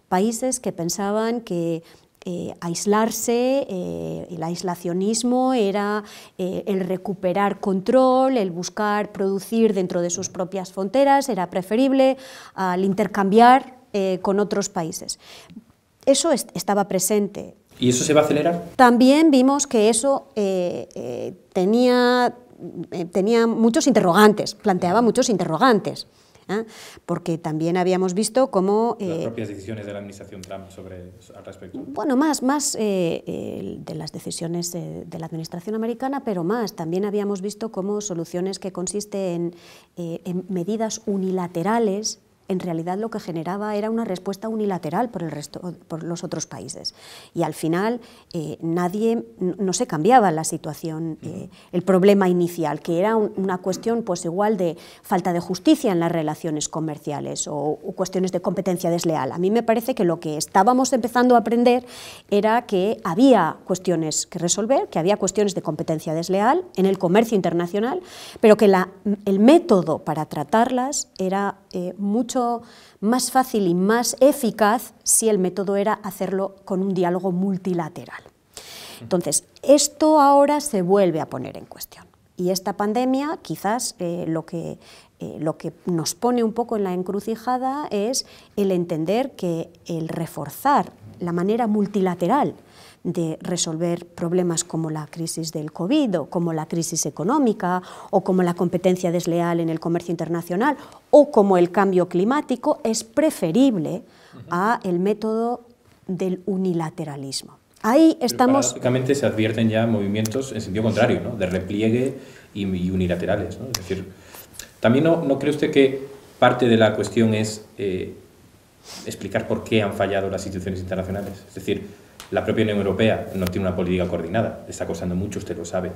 países que pensaban que eh, aislarse, eh, el aislacionismo era eh, el recuperar control, el buscar producir dentro de sus propias fronteras, era preferible al intercambiar con otros países. Eso estaba presente. ¿Y eso se va a acelerar? También vimos que eso tenía, tenía muchos interrogantes, planteaba muchos interrogantes. ¿eh? porque también habíamos visto cómo... las eh, propias decisiones de la administración Trump sobre, al respecto. Bueno, más, más eh, de las decisiones de la administración americana, pero más, también habíamos visto cómo soluciones que consisten en, en medidas unilaterales en realidad lo que generaba era una respuesta unilateral por, el resto, por los otros países. Y al final eh, nadie, no se cambiaba la situación, eh, el problema inicial, que era una cuestión pues igual de falta de justicia en las relaciones comerciales o, cuestiones de competencia desleal. A mí me parece que lo que estábamos empezando a aprender era que había cuestiones que resolver, que había cuestiones de competencia desleal en el comercio internacional, pero que el método para tratarlas era eh, mucho más fácil y más eficaz si el método era hacerlo con un diálogo multilateral. Entonces, esto ahora se vuelve a poner en cuestión. Y esta pandemia quizás eh, lo, que, eh, lo que nos pone un poco en la encrucijada es el entender que el reforzar la manera multilateral de resolver problemas como la crisis del COVID o como la crisis económica o como la competencia desleal en el comercio internacional o como el cambio climático es preferible a el método del unilateralismo. Ahí estamos... básicamente se advierten ya movimientos en sentido contrario, ¿no? de repliegue y, unilaterales. ¿no? Es decir, también no, cree usted que parte de la cuestión es eh, explicar por qué han fallado las instituciones internacionales. Es decir, la propia Unión Europea no tiene una política coordinada, está costando mucho, usted lo sabe.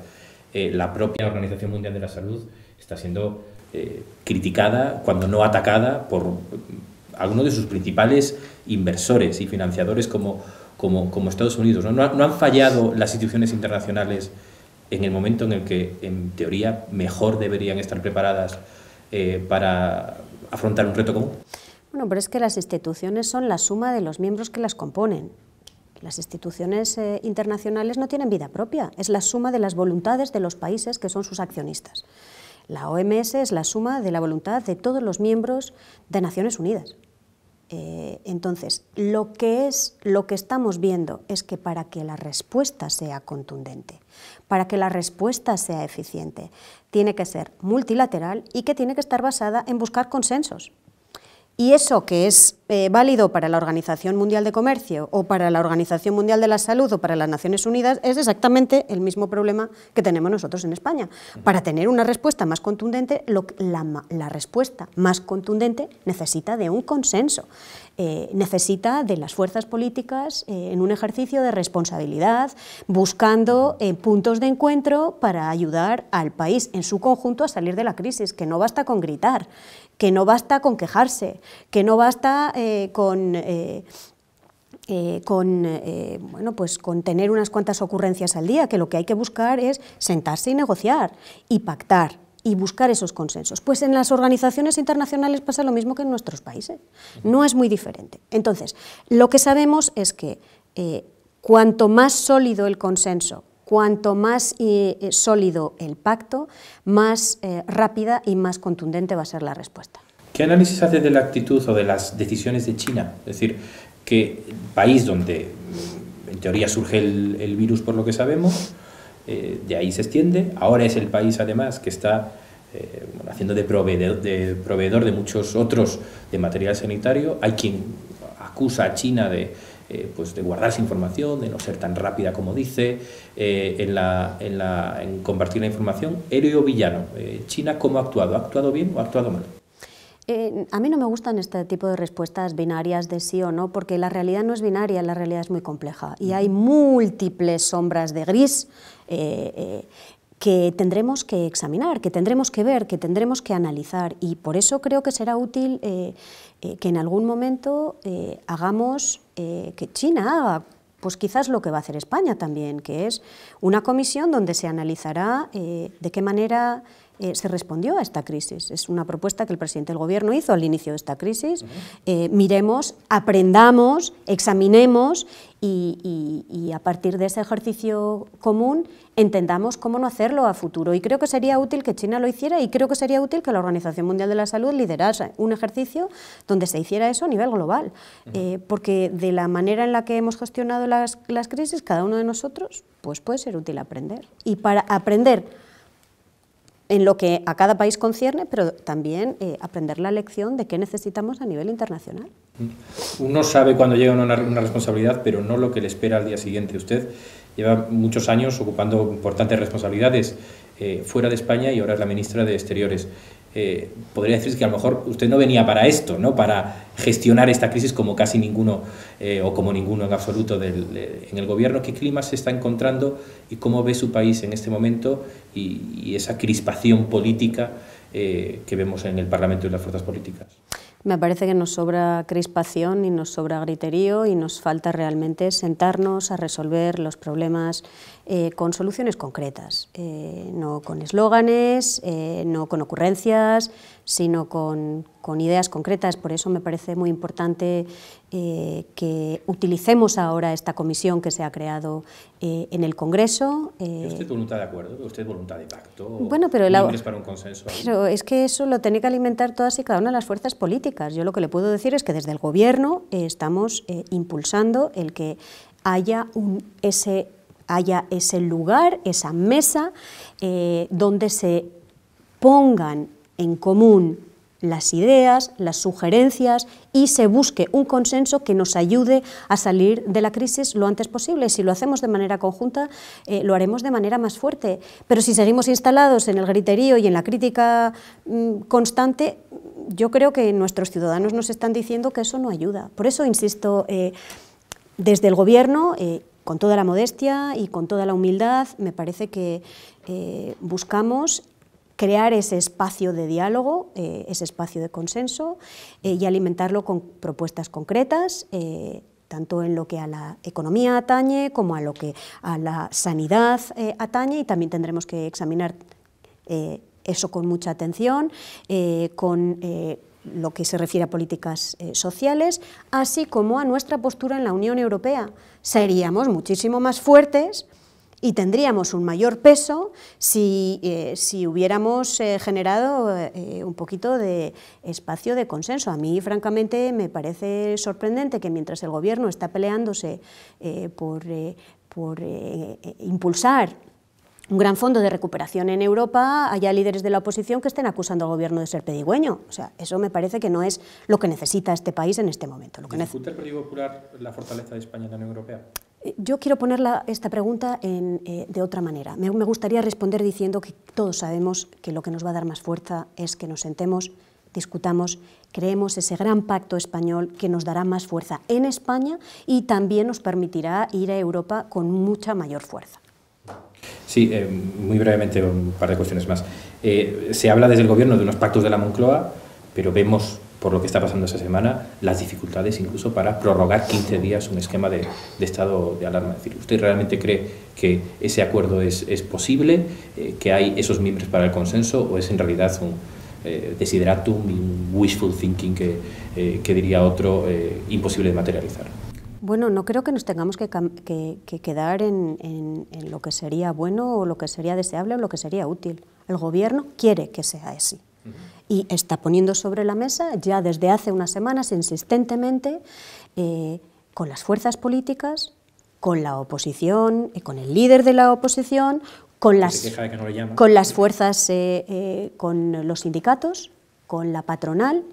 Eh, la propia Organización Mundial de la Salud está siendo eh, criticada, cuando no atacada, por mm, algunos de sus principales inversores y financiadores como, como, como Estados Unidos. ¿no? han fallado las instituciones internacionales en el momento en el que, en teoría, mejor deberían estar preparadas eh, para afrontar un reto común? Bueno, pero es que las instituciones son la suma de los miembros que las componen. Las instituciones eh, internacionales no tienen vida propia, es la suma de las voluntades de los países que son sus accionistas. La OMS es la suma de la voluntad de todos los miembros de Naciones Unidas. Eh, entonces, lo que, es, lo que estamos viendo es que para que la respuesta sea contundente, para que la respuesta sea eficiente, tiene que ser multilateral y que tiene que estar basada en buscar consensos, y eso que es eh, válido para la Organización Mundial de Comercio o para la Organización Mundial de la Salud o para las Naciones Unidas es exactamente el mismo problema que tenemos nosotros en España. Para tener una respuesta más contundente, la, respuesta más contundente necesita de un consenso. Eh, necesita de las fuerzas políticas eh, en un ejercicio de responsabilidad, buscando eh, puntos de encuentro para ayudar al país en su conjunto a salir de la crisis, que no basta con gritar, que no basta con quejarse, que no basta con... bueno, pues con tener unas cuantas ocurrencias al día, que lo que hay que buscar es sentarse y negociar y pactar y buscar esos consensos. Pues en las organizaciones internacionales pasa lo mismo que en nuestros países, no es muy diferente. Entonces, lo que sabemos es que eh, cuanto más sólido el consenso, cuanto más eh, eh, sólido el pacto, más rápida y más contundente va a ser la respuesta. ¿Qué análisis hace de la actitud o de las decisiones de China? Es decir, que país donde en teoría surge el virus por lo que sabemos, eh, de ahí se extiende. Ahora es el país además que está eh, haciendo de proveedor, de proveedor de muchos otros de material sanitario. Hay quien acusa a China de, eh, pues guardarse información, de no ser tan rápida como dice, en, la, la, en, compartir la información. Héroe o villano, China cómo ha actuado, ¿ha actuado bien o ha actuado mal? a mí no me gustan este tipo de respuestas binarias de sí o no, porque la realidad no es binaria, la realidad es muy compleja y hay múltiples sombras de gris eh, eh, que tendremos que examinar, que tendremos que ver, que tendremos que analizar. Y por eso creo que será útil eh, que en algún momento hagamos, que China haga, pues quizás lo que va a hacer España también, que es una comisión donde se analizará de qué manera se respondió a esta crisis. Es una propuesta que el presidente del Gobierno hizo al inicio de esta crisis. miremos, aprendamos, examinemos y, a partir de ese ejercicio común entendamos cómo no hacerlo a futuro. Y creo que sería útil que China lo hiciera y creo que sería útil que la Organización Mundial de la Salud liderase un ejercicio donde se hiciera eso a nivel global. Eh, porque de la manera en la que hemos gestionado las, las crisis, cada uno de nosotros pues puede ser útil aprender. Y para aprender en lo que a cada país concierne, pero también eh, aprender la lección de qué necesitamos a nivel internacional. Uno sabe cuando llega una, responsabilidad, pero no lo que le espera al día siguiente. Usted lleva muchos años ocupando importantes responsabilidades eh, fuera de España y ahora es la ministra de Exteriores. Eh, podría decir que a lo mejor usted no venía para esto, para gestionar esta crisis como casi ninguno eh, o como ninguno en absoluto eh, en el gobierno. ¿Qué clima se está encontrando y cómo ve su país en este momento y, esa crispación política que vemos en el Parlamento y las fuerzas políticas? Me parece que nos sobra crispación y nos sobra griterío y nos falta realmente sentarnos a resolver los problemas eh, con soluciones concretas, eh, no con eslóganes, eh, no con ocurrencias, sino con, ideas concretas. Por eso me parece muy importante que utilicemos ahora esta comisión que se ha creado en el Congreso. ¿Usted voluntad de acuerdo? ¿Usted voluntad de pacto? Bueno, pero, la, para un consenso pero es que eso lo tiene que alimentar todas y cada una de las fuerzas políticas. Yo lo que le puedo decir es que desde el Gobierno estamos impulsando el que haya un, ese haya ese lugar, esa mesa, eh, donde se pongan en común las ideas, las sugerencias y se busque un consenso que nos ayude a salir de la crisis lo antes posible. Si lo hacemos de manera conjunta, eh, lo haremos de manera más fuerte. Pero si seguimos instalados en el griterío y en la crítica mm, constante, yo creo que nuestros ciudadanos nos están diciendo que eso no ayuda. Por eso, insisto, eh, desde el Gobierno con toda la modestia y con toda la humildad, me parece que eh, buscamos crear ese espacio de diálogo, eh, ese espacio de consenso eh, y alimentarlo con propuestas concretas, tanto en lo que a la economía atañe como a lo que a la sanidad atañe y también tendremos que examinar eso con mucha atención, con lo que se refiere a políticas sociales, así como a nuestra postura en la Unión Europea seríamos muchísimo más fuertes y tendríamos un mayor peso si, eh, hubiéramos eh, generado eh, un poquito de espacio de consenso. A mí, francamente, me parece sorprendente que mientras el Gobierno está peleándose por impulsar un gran fondo de recuperación en Europa, haya líderes de la oposición que estén acusando al gobierno de ser pedigüeño. O sea, eso me parece que no es lo que necesita este país en este momento. Lo que ¿Discute el Partido la fortaleza de España en la Unión Europea? Eh, yo quiero poner esta pregunta eh, de otra manera. me gustaría responder diciendo que todos sabemos que lo que nos va a dar más fuerza es que nos sentemos, discutamos, creemos ese gran pacto español que nos dará más fuerza en España y también nos permitirá ir a Europa con mucha mayor fuerza. Sí, eh, muy brevemente un par de cuestiones más. Eh, se habla desde el gobierno de unos pactos de la Moncloa, pero vemos por lo que está pasando esa semana, las dificultades incluso para prorrogar 15 días un esquema de, estado de alarma. decir, ¿usted realmente cree que ese acuerdo es, es posible, eh, que hay esos miembros para el consenso o es en realidad un desideratum y un wishful thinking que, que diría otro imposible de materializar? Bueno, no creo que nos tengamos que, quedar en, lo que sería bueno o lo que sería deseable o lo que sería útil. El gobierno quiere que sea así. Y está poniendo sobre la mesa ya desde hace unas semanas insistentemente eh, con las fuerzas políticas, con la oposición, eh, con el líder de la oposición, con las, con las fuerzas, eh, con los sindicatos, con la patronal,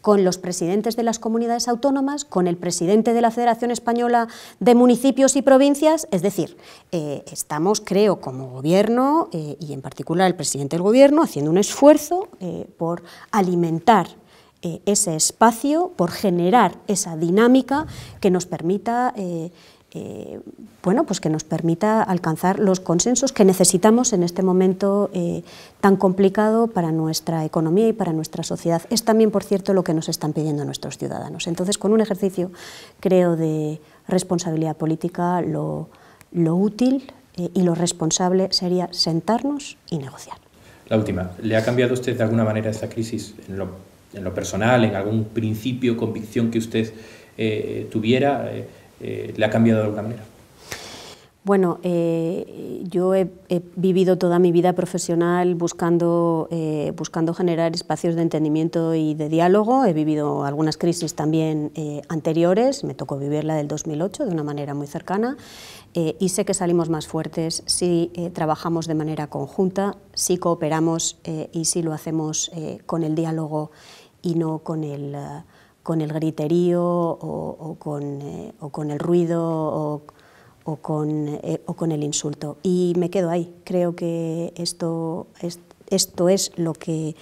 con los presidentes de las comunidades autónomas, con el presidente de la Federación Española de Municipios y Provincias, es decir, eh, estamos, creo, como gobierno eh, y en particular el presidente del gobierno, haciendo un esfuerzo eh, por alimentar ese espacio, por generar esa dinámica que nos permita eh, bueno, pues que nos permita alcanzar los consensos que necesitamos en este momento eh, tan complicado para nuestra economía y para nuestra sociedad. Es también, por cierto, lo que nos están pidiendo nuestros ciudadanos. Entonces, con un ejercicio, creo, de responsabilidad política, lo, útil eh, y lo responsable sería sentarnos y negociar. La última, ¿le ha cambiado usted de alguna manera esta crisis en lo, en lo personal, en algún principio, convicción que usted tuviera? Eh, le ha cambiado de alguna manera. Bueno, eh, yo he, vivido toda mi vida profesional buscando, eh, buscando generar espacios de entendimiento y de diálogo. He vivido algunas crisis también anteriores, me tocó vivir la del 2008 de una manera muy cercana y sé que salimos más fuertes si trabajamos de manera conjunta, si cooperamos y si lo hacemos con el diálogo y no con el con el griterío o, eh, con, el ruido eh, o, con, el insulto. Y me quedo ahí. Creo que esto es, esto es lo que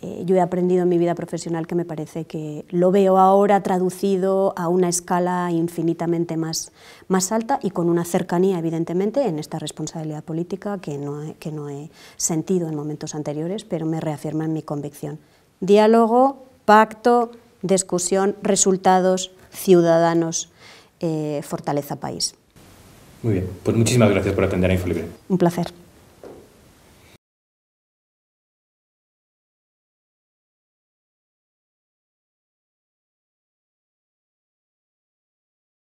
eh, yo he aprendido en mi vida profesional que me parece que lo veo ahora traducido a una escala infinitamente más, más alta y con una cercanía, evidentemente, en esta responsabilidad política que no, que no he sentido en momentos anteriores, pero me reafirma en mi convicción. Diálogo, pacto, discusión resultados, ciudadanos, eh, fortaleza país. Muy bien, pues muchísimas gracias por atender a InfoLibre. Un placer.